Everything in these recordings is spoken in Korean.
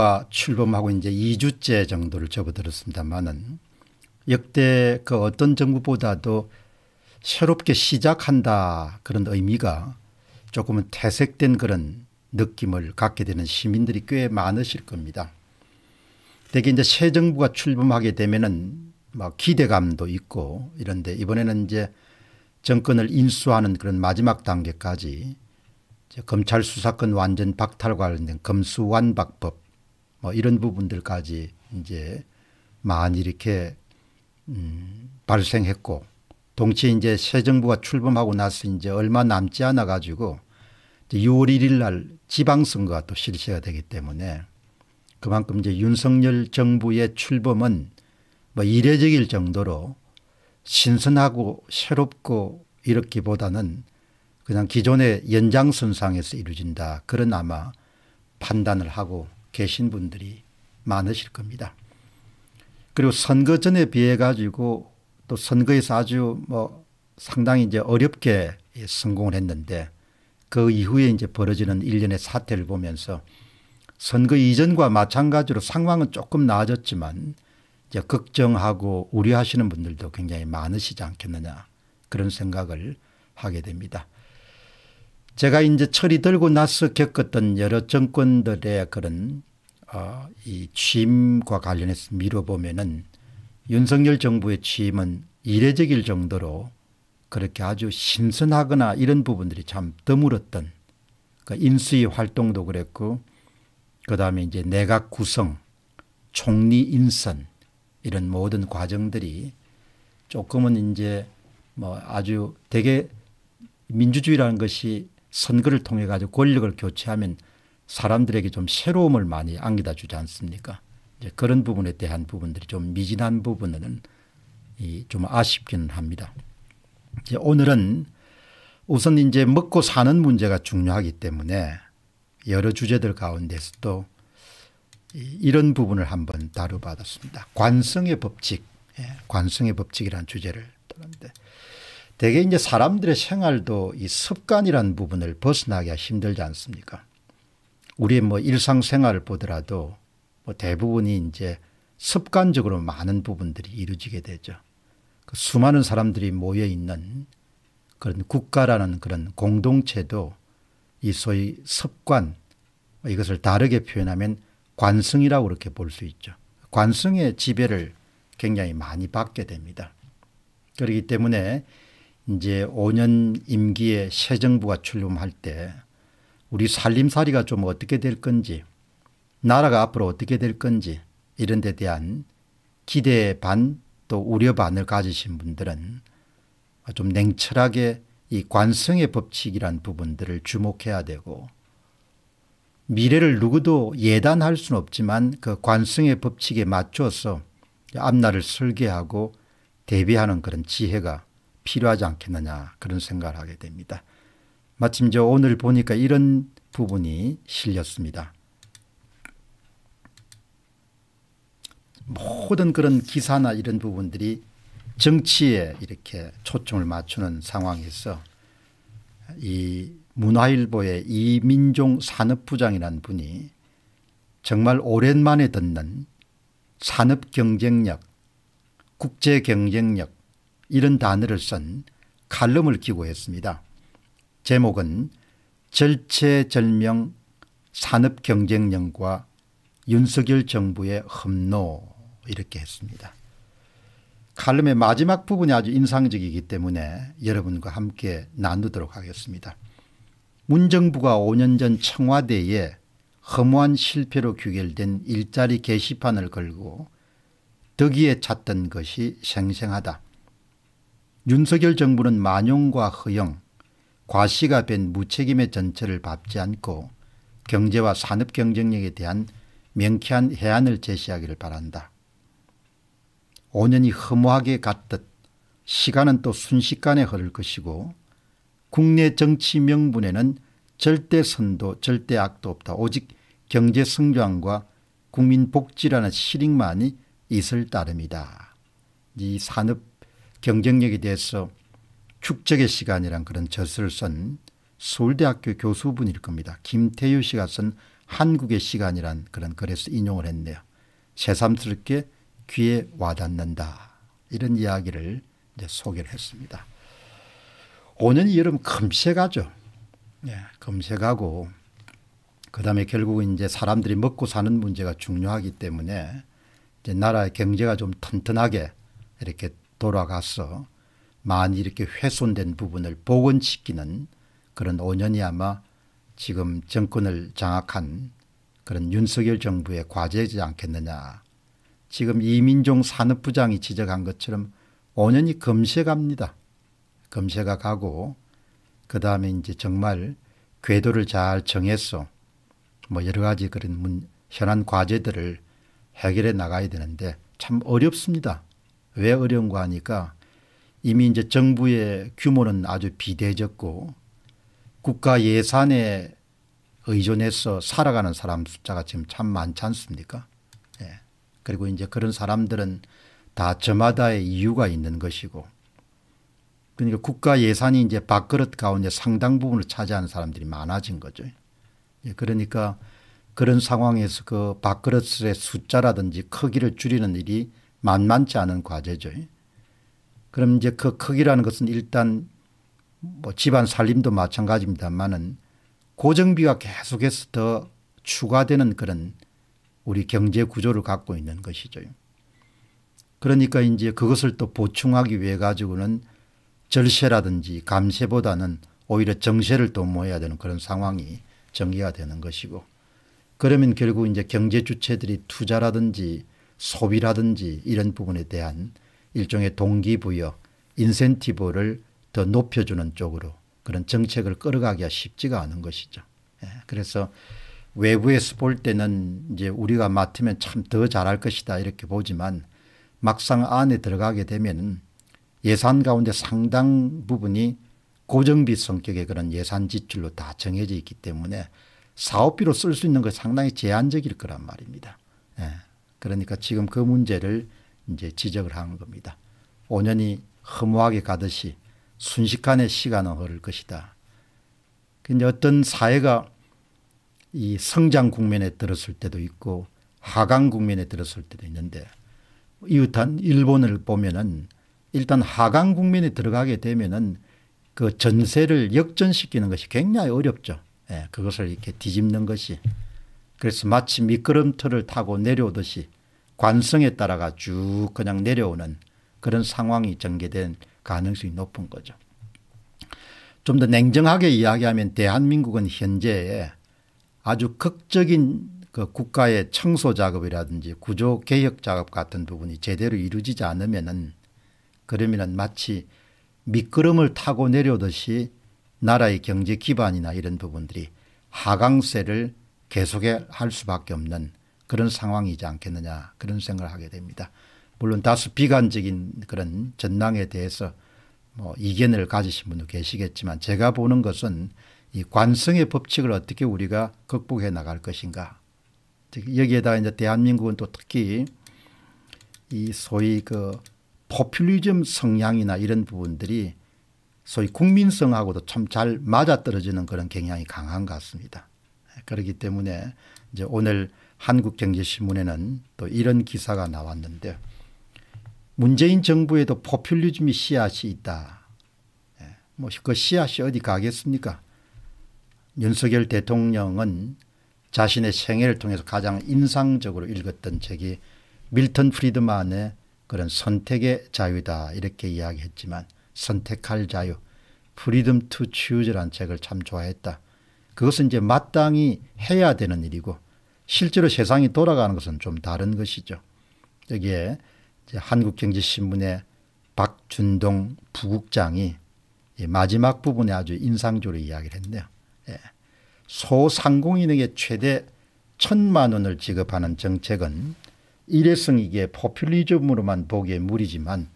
정부가 출범하고 이제 2주째 정도를 접어들었습니다만은 역대 그 어떤 정부보다도 새롭게 시작한다 그런 의미가 조금은 퇴색된 그런 느낌을 갖게 되는 시민들이 꽤 많으실 겁니다. 대개 이제 새 정부가 출범하게 되면은 막 뭐 기대감도 있고 이런데 이번에는 이제 정권을 인수하는 그런 마지막 단계까지 검찰 수사권 완전 박탈과 관련된 검수완박법 뭐 이런 부분들까지 이제 많이 이렇게 음 발생했고 동시에 이제 새 정부가 출범하고 나서 이제 얼마 남지 않아 가지고 6월 1일 날 지방선거가 또 실시가 되기 때문에 그만큼 이제 윤석열 정부의 출범은 뭐 이례적일 정도로 신선하고 새롭고 이렇기보다는 그냥 기존의 연장선상에서 이루어진다 그런 아마 판단을 하고 계신 분들이 많으실 겁니다. 그리고 선거 전에 비해 가지고 또 선거에서 아주 뭐 상당히 이제 어렵게 성공을 했는데 그 이후에 이제 벌어지는 일련의 사태를 보면서 선거 이전과 마찬가지로 상황은 조금 나아졌지만 이제 걱정하고 우려하시는 분들도 굉장히 많으시지 않겠느냐 그런 생각을 하게 됩니다. 제가 이제 철이 들고 나서 겪었던 여러 정권들의 그런 어, 이 취임과 관련해서 미뤄보면은 윤석열 정부의 취임은 이례적일 정도로 그렇게 아주 신선하거나 이런 부분들이 참 드물었던 그 인수위 활동도 그랬고 그 다음에 이제 내각 구성 총리 인선 이런 모든 과정들이 조금은 이제 뭐 아주 되게 민주주의라는 것이 선거를 통해 가지고 권력을 교체하면 사람들에게 좀 새로움을 많이 안겨다 주지 않습니까? 이제 그런 부분에 대한 부분들이 좀 미진한 부분은 좀 아쉽기는 합니다. 이제 오늘은 우선 이제 먹고 사는 문제가 중요하기 때문에 여러 주제들 가운데서도 이런 부분을 한번 다뤄봤습니다. 관성의 법칙, 예, 관성의 법칙이라는 주제를 다는데 대개 이제 사람들의 생활도 이 습관이란 부분을 벗어나기가 힘들지 않습니까? 우리의 뭐 일상생활을 보더라도 뭐 대부분이 이제 습관적으로 많은 부분들이 이루어지게 되죠. 그 수많은 사람들이 모여 있는 그런 국가라는 그런 공동체도 이 소위 습관 이것을 다르게 표현하면 관성이라고 그렇게 볼 수 있죠. 관성의 지배를 굉장히 많이 받게 됩니다. 그렇기 때문에 이제 5년 임기에 새 정부가 출범할 때 우리 살림살이가 좀 어떻게 될 건지 나라가 앞으로 어떻게 될 건지 이런 데 대한 기대 반 또 우려 반을 가지신 분들은 좀 냉철하게 이 관성의 법칙이란 부분들을 주목해야 되고 미래를 누구도 예단할 수는 없지만 그 관성의 법칙에 맞춰서 앞날을 설계하고 대비하는 그런 지혜가 필요하지 않겠느냐 그런 생각을 하게 됩니다. 마침 저 오늘 보니까 이런 부분이 실렸습니다. 모든 그런 기사나 이런 부분들이 정치에 이렇게 초점을 맞추는 상황에서 이 문화일보의 이민종 산업부장이라는 분이 정말 오랜만에 듣는 산업 경쟁력, 국제 경쟁력, 이런 단어를 쓴 칼럼을 기고했습니다. 제목은 절체절명 산업경쟁력과 윤석열 정부의 험노 이렇게 했습니다. 칼럼의 마지막 부분이 아주 인상적이기 때문에 여러분과 함께 나누도록 하겠습니다. 문정부가 5년 전 청와대에 허무한 실패로 규결된 일자리 게시판을 걸고 덕위에 찾던 것이 생생하다. 윤석열 정부는 만용과 허영, 과시가 된 무책임의 전체를 밟지 않고 경제와 산업 경쟁력에 대한 명쾌한 해안을 제시하기를 바란다. 5년이 허무하게 갔듯 시간은 또 순식간에 흐를 것이고 국내 정치 명분에는 절대 선도 절대 악도 없다. 오직 경제 성장과 국민 복지라는 실익만이 있을 따름이다. 이 산업 경쟁력에 대해서 축적의 시간이란 그런 저술를쓴 서울대학교 교수분일 겁니다. 김태유 씨가 쓴 한국의 시간이란 그런 글에서 인용을 했네요. 새삼스럽게 귀에 와닿는다. 이런 이야기를 이제 소개를 했습니다. 5년 이 여름 금세 가죠. 예, 금세 가고 그다음에 결국은 이제 사람들이 먹고 사는 문제가 중요하기 때문에 이제 나라의 경제가 좀 튼튼하게 이렇게 돌아가서 많이 이렇게 훼손된 부분을 복원시키는 그런 5년이 아마 지금 정권을 장악한 그런 윤석열 정부의 과제이지 않겠느냐. 지금 이민종 산업부장이 지적한 것처럼 5년이 검세 갑니다. 검세가 가고 그 다음에 이제 정말 궤도를 잘 정해서 뭐 여러 가지 그런 문, 현안 과제들을 해결해 나가야 되는데 참 어렵습니다. 왜 어려운가 하니까 이미 이제 정부의 규모는 아주 비대해졌고 국가 예산에 의존해서 살아가는 사람 숫자가 지금 참 많지 않습니까? 예. 그리고 이제 그런 사람들은 다 저마다의 이유가 있는 것이고 그러니까 국가 예산이 이제 밥그릇 가운데 상당 부분을 차지하는 사람들이 많아진 거죠. 예. 그러니까 그런 상황에서 그 밥그릇의 숫자라든지 크기를 줄이는 일이 만만치 않은 과제죠. 그럼 이제 그 크기라는 것은 일단 뭐 집안 살림도 마찬가지입니다만은 고정비가 계속해서 더 추가되는 그런 우리 경제 구조를 갖고 있는 것이죠. 그러니까 이제 그것을 또 보충하기 위해 가지고는 절세라든지 감세보다는 오히려 정세를 또 모아야 되는 그런 상황이 전개가 되는 것이고 그러면 결국 이제 경제 주체들이 투자라든지 소비라든지 이런 부분에 대한 일종의 동기부여 인센티브를 더 높여주는 쪽으로 그런 정책을 끌어가기가 쉽지가 않은 것이죠. 예, 그래서 외부에서 볼 때는 이제 우리가 맡으면 참 더 잘할 것이다 이렇게 보지만 막상 안에 들어가게 되면 예산 가운데 상당 부분이 고정비 성격의 그런 예산 지출로 다 정해져 있기 때문에 사업비로 쓸 수 있는 것이 상당히 제한적일 거란 말입니다. 예. 그러니까 지금 그 문제를 이제 지적을 하는 겁니다. 5년이 허무하게 가듯이 순식간에 시간은 흐를 것이다. 근데 어떤 사회가 이 성장 국면에 들었을 때도 있고 하강 국면에 들었을 때도 있는데 이웃한 일본을 보면은 일단 하강 국면에 들어가게 되면은 그 전세를 역전시키는 것이 굉장히 어렵죠. 예, 그것을 이렇게 뒤집는 것이 그래서 마치 미끄럼틀을 타고 내려오듯이 관성에 따라가 쭉 그냥 내려오는 그런 상황이 전개된 가능성이 높은 거죠. 좀 더 냉정하게 이야기하면 대한민국은 현재에 아주 극적인 그 국가의 청소 작업이라든지 구조 개혁 작업 같은 부분이 제대로 이루어지지 않으면은 그러면은 마치 미끄럼을 타고 내려오듯이 나라의 경제 기반이나 이런 부분들이 하강세를 계속해 할 수밖에 없는 그런 상황이지 않겠느냐 그런 생각을 하게 됩니다. 물론 다수 비관적인 그런 전망에 대해서 뭐 이견을 가지신 분도 계시겠지만 제가 보는 것은 이 관성의 법칙을 어떻게 우리가 극복해 나갈 것인가. 여기에다 이제 대한민국은 또 특히 이 소위 그 포퓰리즘 성향이나 이런 부분들이 소위 국민성하고도 참 잘 맞아떨어지는 그런 경향이 강한 것 같습니다. 그렇기 때문에 이제 오늘 한국경제신문에는 또 이런 기사가 나왔는데 문재인 정부에도 포퓰리즘이 씨앗이 있다. 예, 뭐그 씨앗이 어디 가겠습니까? 윤석열 대통령은 자신의 생애를 통해서 가장 인상적으로 읽었던 책이 밀턴 프리드만의 그런 선택의 자유다 이렇게 이야기했지만 선택할 자유 프리덤 투 추즈란 책을 참 좋아했다. 그것은 이제 마땅히 해야 되는 일이고 실제로 세상이 돌아가는 것은 좀 다른 것이죠. 여기에 한국경제신문의 박준동 부국장이 마지막 부분에 아주 인상적으로 이야기를 했네요. 예. 소상공인에게 최대 천만 원을 지급하는 정책은 일회성 이게 포퓰리즘으로만 보기에 무리지만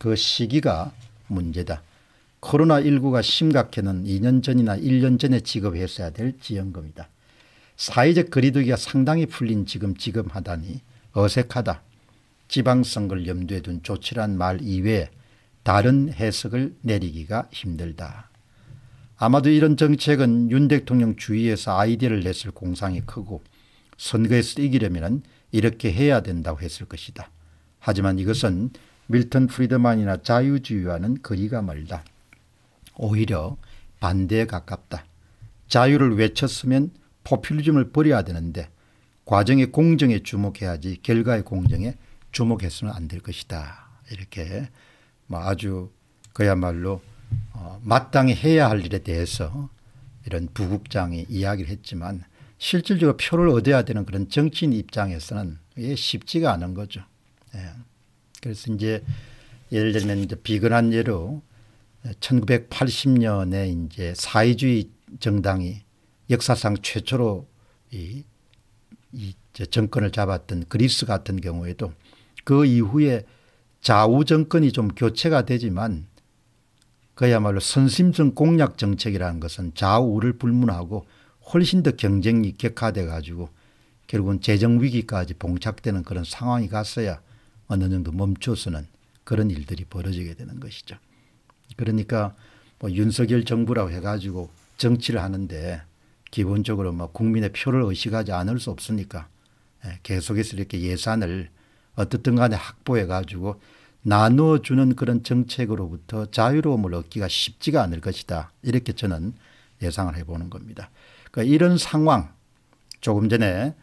그 시기가 문제다. 코로나19가 심각해는 2년 전이나 1년 전에 지급했어야 될지연금이다 사회적 거리두기가 상당히 풀린 지금 지급하다니 어색하다. 지방선거를 염두에 둔 조치란 말 이외에 다른 해석을 내리기가 힘들다. 아마도 이런 정책은 윤 대통령 주위에서 아이디어를 냈을 공상이 크고 선거에서 이기려면 이렇게 해야 된다고 했을 것이다. 하지만 이것은 밀턴 프리드만이나 자유주의와는 거리가 멀다. 오히려 반대에 가깝다. 자유를 외쳤으면 포퓰리즘을 버려야 되는데 과정의 공정에 주목해야지 결과의 공정에 주목해서는 안 될 것이다. 이렇게 뭐 아주 그야말로 어, 마땅히 해야 할 일에 대해서 이런 부국장이 이야기를 했지만 실질적으로 표를 얻어야 되는 그런 정치인 입장에서는 이게 쉽지가 않은 거죠. 예. 그래서 이제 예를 들면 이제 비근한 예로 1980년에 이제 사회주의 정당이 역사상 최초로 이, 이 정권을 잡았던 그리스 같은 경우에도 그 이후에 좌우 정권이 좀 교체가 되지만 그야말로 선심성 공략 정책이라는 것은 좌우를 불문하고 훨씬 더 경쟁이 격화돼 가지고 결국은 재정 위기까지 봉착되는 그런 상황이 갔어야 어느 정도 멈춰서는 그런 일들이 벌어지게 되는 것이죠. 그러니까 뭐 윤석열 정부라고 해가지고 정치를 하는데 기본적으로 뭐 국민의 표를 의식하지 않을 수 없으니까 예, 계속해서 이렇게 예산을 어떻든 간에 확보해 가지고 나누어주는 그런 정책으로부터 자유로움을 얻기가 쉽지가 않을 것이다. 이렇게 저는 예상을 해보는 겁니다. 그러니까 이런 상황 조금 전에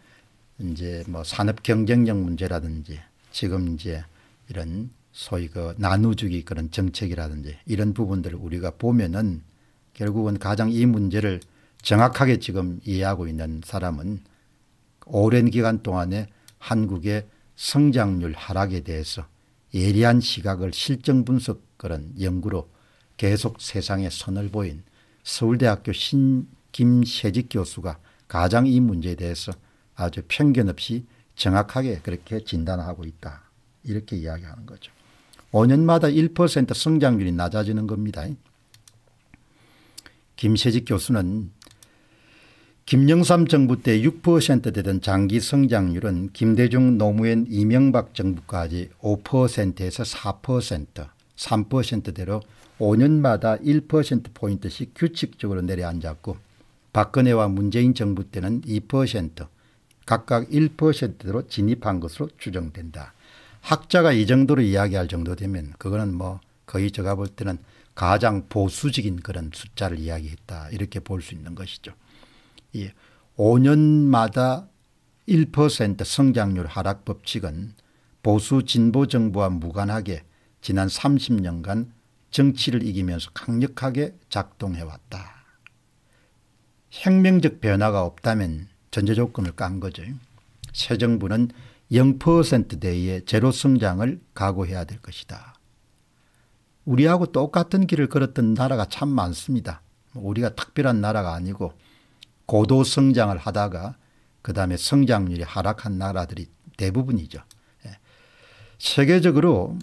이제 뭐 산업 경쟁력 문제라든지 지금 이제 이런 소위 그 나누주기 그런 정책이라든지 이런 부분들을 우리가 보면은 결국은 가장 이 문제를 정확하게 지금 이해하고 있는 사람은 오랜 기간 동안에 한국의 성장률 하락에 대해서 예리한 시각을 실정 분석 그런 연구로 계속 세상에 선을 보인 서울대학교 신 김세직 교수가 가장 이 문제에 대해서 아주 편견 없이 정확하게 그렇게 진단하고 있다. 이렇게 이야기하는 거죠. 5년마다 1% 성장률이 낮아지는 겁니다. 김세직 교수는 김영삼 정부 때 6%되던 장기 성장률은 김대중 노무현 이명박 정부까지 5%에서 4% 3%대로 5년마다 1%포인트씩 규칙적으로 내려앉았고 박근혜와 문재인 정부 때는 2% 각각 1%대로 진입한 것으로 추정된다. 학자가 이 정도로 이야기할 정도 되면 그거는 뭐 거의 제가 볼 때는 가장 보수적인 그런 숫자를 이야기했다 이렇게 볼 수 있는 것이죠. 예. 5년마다 1% 성장률 하락 법칙은 보수 진보 정부와 무관하게 지난 30년간 정치를 이기면서 강력하게 작동해왔다. 혁명적 변화가 없다면 전제 조건을 깐 거죠. 새 정부는 0%대의 제로 성장을 각오해야 될 것이다. 우리하고 똑같은 길을 걸었던 나라가 참 많습니다. 뭐 우리가 특별한 나라가 아니고 고도 성장을 하다가 그 다음에 성장률이 하락한 나라들이 대부분이죠. 예. 세계적으로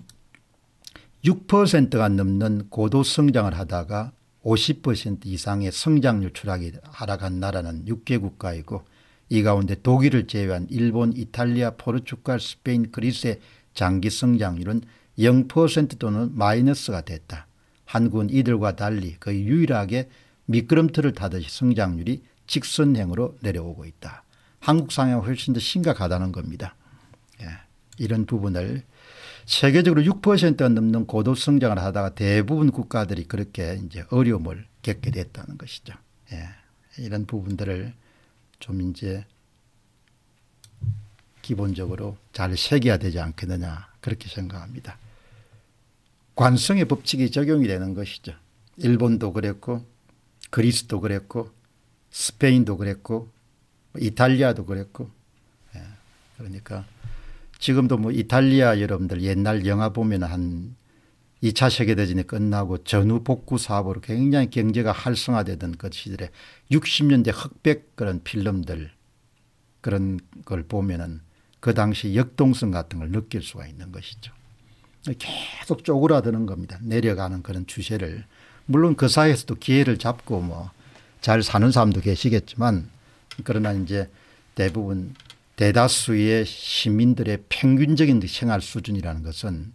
6%가 넘는 고도 성장을 하다가 50% 이상의 성장률 추락이 하락한 나라는 6개 국가이고 이 가운데 독일을 제외한 일본, 이탈리아, 포르투갈, 스페인, 그리스의 장기 성장률은 0% 또는 마이너스가 됐다. 한국은 이들과 달리 거의 유일하게 미끄럼틀을 타듯이 성장률이 직선행으로 내려오고 있다. 한국 상향이 훨씬 더 심각하다는 겁니다. 예, 이런 부분을 세계적으로 6%가 넘는 고도 성장을 하다가 대부분 국가들이 그렇게 이제 어려움을 겪게 됐다는 것이죠. 예, 이런 부분들을 좀 이제 기본적으로 잘 새겨야 되지 않겠느냐 그렇게 생각합니다. 관성의 법칙이 적용이 되는 것이죠. 일본도 그랬고 그리스도 그랬고 스페인도 그랬고 뭐 이탈리아도 그랬고 예, 그러니까 지금도 뭐 이탈리아 여러분들 옛날 영화 보면 한 2차 세계대전이 끝나고 전후 복구 사업으로 굉장히 경제가 활성화되던 그 시절에 60년대 흑백 그런 필름들 그런 걸 보면은 그 당시 역동성 같은 걸 느낄 수가 있는 것이죠. 계속 쪼그라드는 겁니다. 내려가는 그런 추세를. 물론 그 사이에서도 기회를 잡고 뭐 잘 사는 사람도 계시겠지만 그러나 이제 대부분 대다수의 시민들의 평균적인 생활 수준이라는 것은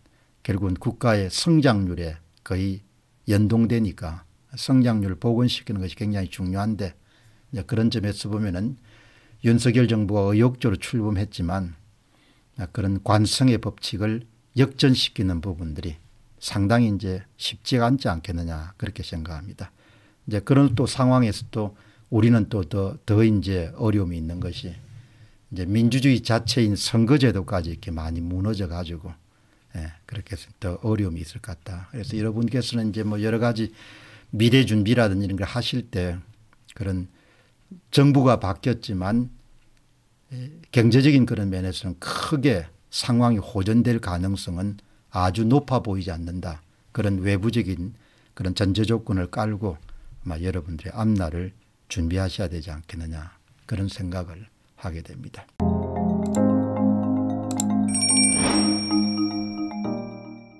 결국은 국가의 성장률에 거의 연동되니까 성장률을 복원시키는 것이 굉장히 중요한데 그런 점에서 보면은 윤석열 정부가 의욕적으로 출범했지만 그런 관성의 법칙을 역전시키는 부분들이 상당히 이제 쉽지가 않지 않겠느냐 그렇게 생각합니다. 이제 그런 또 상황에서 또 우리는 또 더더 더 이제 어려움이 있는 것이 이제 민주주의 자체인 선거제도까지 이렇게 많이 무너져 가지고 예, 그렇게 해서 더 어려움이 있을 것 같다. 그래서 여러분께서는 이제 뭐 여러 가지 미래 준비라든지 이런 걸 하실 때 그런 정부가 바뀌었지만 예, 경제적인 그런 면에서는 크게 상황이 호전될 가능성은 아주 높아 보이지 않는다. 그런 외부적인 그런 전제 조건을 깔고 아마 여러분들의 앞날을 준비하셔야 되지 않겠느냐 그런 생각을 하게 됩니다.